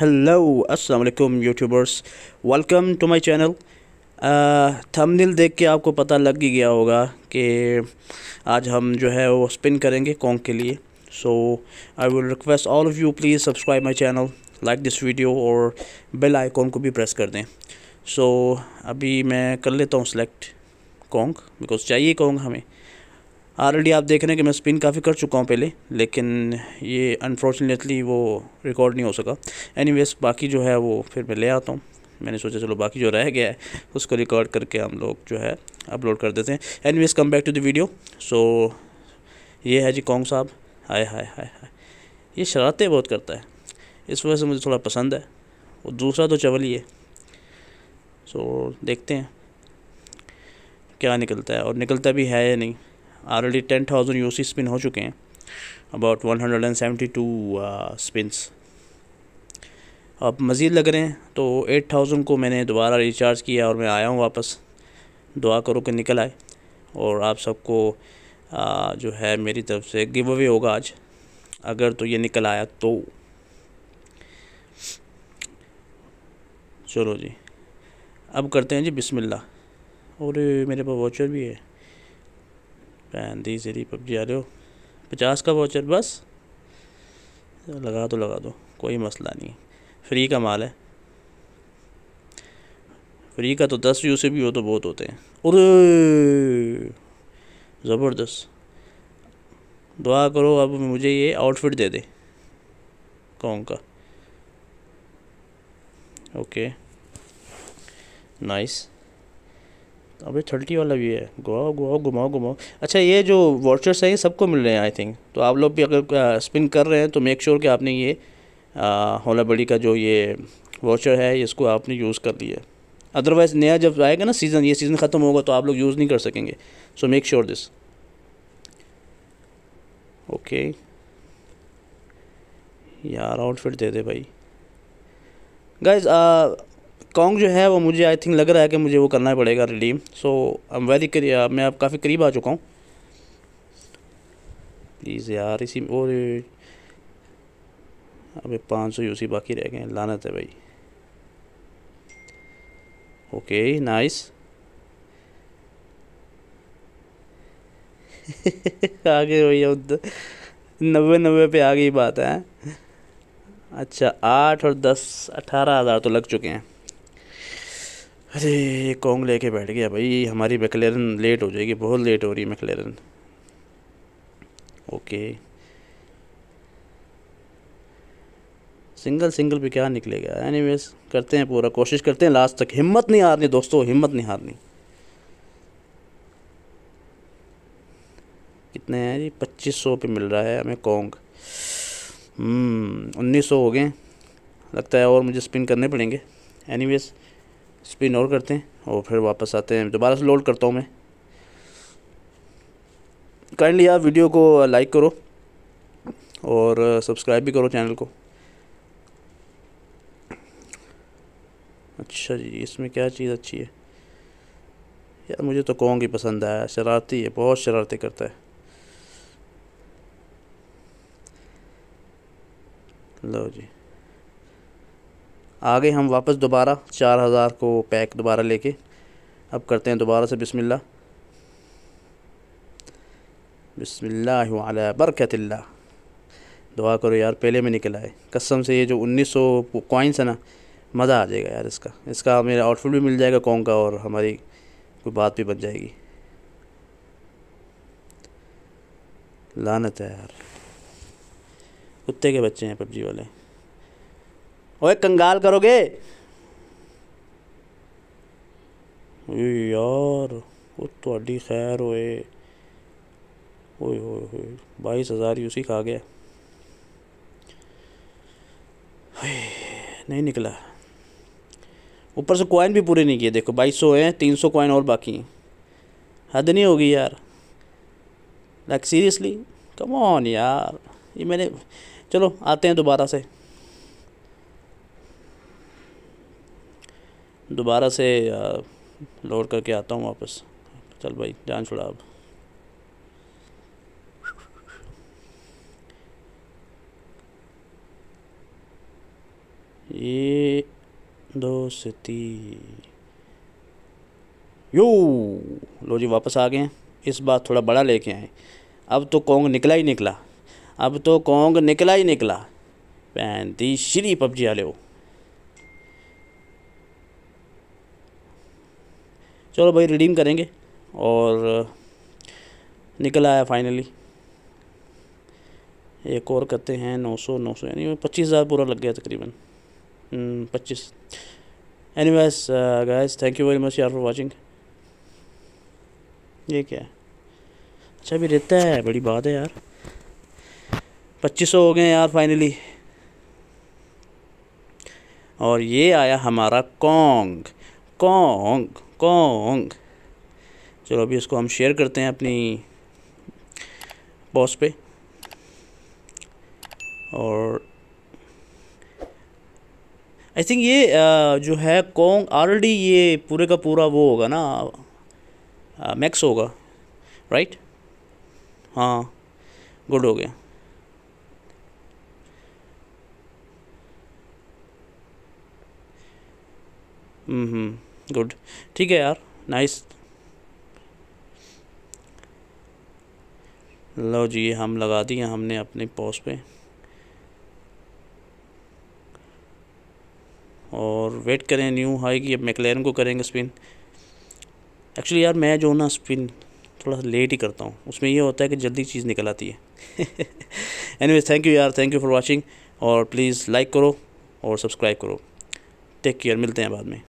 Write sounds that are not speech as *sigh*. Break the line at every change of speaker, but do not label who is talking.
Hello अस्सलाम वालेकुम youtubers welcome to my channel thumbnail देख के आपको पता लग ही गया होगा कि आज हम जो है वो स्पिन करेंगे कॉन्ग के लिए so I will request all of you please subscribe my channel like this video और बेल आइकॉन को भी प्रेस कर दें सो so, अभी मैं कर लेता हूँ सेलेक्ट कॉन्ग बिकॉज चाहिए कॉन्ग हमें ऑलरेडी आप देख रहे हैं कि मैं स्पिन काफ़ी कर चुका हूँ पहले लेकिन ये अनफॉर्चुनेटली वो रिकॉर्ड नहीं हो सका एनीवेज बाकी जो है वो फिर मैं ले आता हूँ मैंने सोचा चलो बाकी जो रह गया है उसको रिकॉर्ड करके हम लोग जो है अपलोड कर देते हैं anyways come back to the video so ये है जी कॉन्ग साहब हाय हाय हाय हाय ये शरारतें बहुत करता है इस वजह से मुझे थोड़ा पसंद है और दूसरा तो चवल ही है सो देखते हैं क्या निकलता है और निकलता भी है या नहीं already ten thousand U C spin हो चुके हैं about one hundred and seventy two spins अब मज़ीद लग रहे हैं तो एट थाउजेंड को मैंने दोबारा रिचार्ज किया और मैं आया हूँ वापस दुआ करो कि निकल आए और आप सबको uh, जो है मेरी तरफ से गिव अवे होगा आज अगर तो ये निकल आया तो चलो जी अब करते हैं जी बिस्मिल्लाह और मेरे पास वाचर भी है पैन दी सीधी पबजी आ रहे हो पचास का वाचर बस लगा दो लगा दो कोई मसला नहीं फ्री का माल है फ्री का तो दस व्यू से भी हो तो बहुत होते हैं और ज़बरदस्त दुआ करो अब मुझे ये आउटफिट दे दे कौन का ओके नाइस अभी थर्टी वाला भी है घुमाओ घुमाओ घुमाओ घुमाओ अच्छा ये जो वॉचर्स हैं ये सबको मिल रहे हैं आई थिंक तो आप लोग भी अगर स्पिन कर रहे हैं तो मेक श्योर sure कि आपने ये होला बड़ी का जो ये वॉचर है इसको आपने यूज़ कर लिया अदरवाइज़ नया जब आएगा ना सीज़न ये सीज़न ख़त्म होगा तो आप लोग यूज़ नहीं कर सकेंगे so make sure this okay यार आउटफिट दे दे भाई गाइज कॉन्ग जो है वो मुझे आई थिंक लग रहा है कि मुझे वो करना पड़ेगा redeem so I am very मैं अब काफ़ी करीब आ चुका हूँ प्लीज़ यार इसी और अभी पाँच सौ यूसी बाकी रह गए लानत है भाई ओके नाइस *laughs* आगे भैया नब्बे नब्बे पे आ गई बात है अच्छा आठ और दस अठारह हज़ार तो लग चुके हैं अरे कोंग लेके बैठ गया भाई हमारी मैकलेरन लेट हो जाएगी बहुत लेट हो रही है मैकलेरन ओके सिंगल सिंगल भी क्या निकलेगा एनीवेज करते हैं पूरा कोशिश करते हैं लास्ट तक हिम्मत नहीं हारनी दोस्तों हिम्मत नहीं हारनी कितने हैं जी पच्चीस सौ पे मिल रहा है हमें कोंग हम्म, उन्नीस सौ हो गए लगता है और मुझे स्पिन करने पड़ेंगे एनीवेज स्पिन और करते हैं और फिर वापस आते हैं दोबारा से लोड करता हूँ मैं काइंडली आप वीडियो को लाइक करो और सब्सक्राइब भी करो चैनल को अच्छा जी इसमें क्या चीज़ अच्छी है यार मुझे तो कौन की पसंद आया शरारती है बहुत शरारती करता है लो जी आगे हम वापस दोबारा चार हज़ार को पैक दोबारा लेके अब करते हैं दोबारा से बिसमिल्ला बसमिल्ल बरकतिल्ला दुआ करो यार पहले में निकल आए कसम से ये जो 1900 सौ कॉइन्स है ना मज़ा आ जाएगा यार इसका इसका मेरा आउटफिट भी मिल जाएगा कौन का और हमारी कोई बात भी बन जाएगी लानत है यार कुत्ते के बच्चे हैं पबजी वाले ओए कंगाल करोगे यार वो ਤੁਹਾਡੀ तो ਖੈਰ खैर होए ਹੋਏ ਹੋਏ 22000 ਯੂਸੀ ਖਾ ਗਿਆ नहीं निकला ऊपर से कॉइन भी पूरे नहीं किए देखो सौ हैं सौ कॉइन और बाकी हैं हद नहीं होगी यार लाइक सीरियसली कम ऑन यार ये मैंने चलो आते हैं दोबारा से दोबारा से लोड करके आता हूँ वापस चल भाई जान छोड़ा अब ये दोस्ती यू लो जी वापस आ गए इस बार थोड़ा बड़ा लेके आए अब तो कोंग निकला ही निकला अब तो कोंग निकला ही निकला पैंती श्री पबजी वाले हो चलो भाई रिडीम करेंगे और निकल आया फाइनली एक और करते हैं नौ सौ नौ सौ यानी पच्चीस हज़ार पूरा लग गया तकरीबन हम्म, पच्चीस anyways guys thank you very much यार फॉर वॉचिंग ये क्या है अच्छा भी रहता है बड़ी बात है यार पच्चीस सौ हो गए यार फाइनली और ये आया हमारा कॉन्ग कॉन्ग कॉन्ग चलो अभी इसको हम शेयर करते हैं अपनी बॉस पे और आई थिंक ये जो है कॉन्ग ऑलरेडी ये पूरे का पूरा वो होगा ना मैक्स होगा राइट हाँ गुड हो गया हम्म, हम्म। गुड ठीक है यार नाइस लो जी हम लगा दिए हमने अपने पोस्ट पे और वेट करें न्यू हाई की अब मैकलेरन को करेंगे स्पिन एक्चुअली यार मैं जो ना स्पिन थोड़ा सा लेट ही करता हूँ उसमें ये होता है कि जल्दी चीज़ निकल आती है एनीवेज थैंक यू यार थैंक यू फॉर वॉचिंग और प्लीज़ लाइक करो और सब्सक्राइब करो टेक केयर मिलते हैं बाद में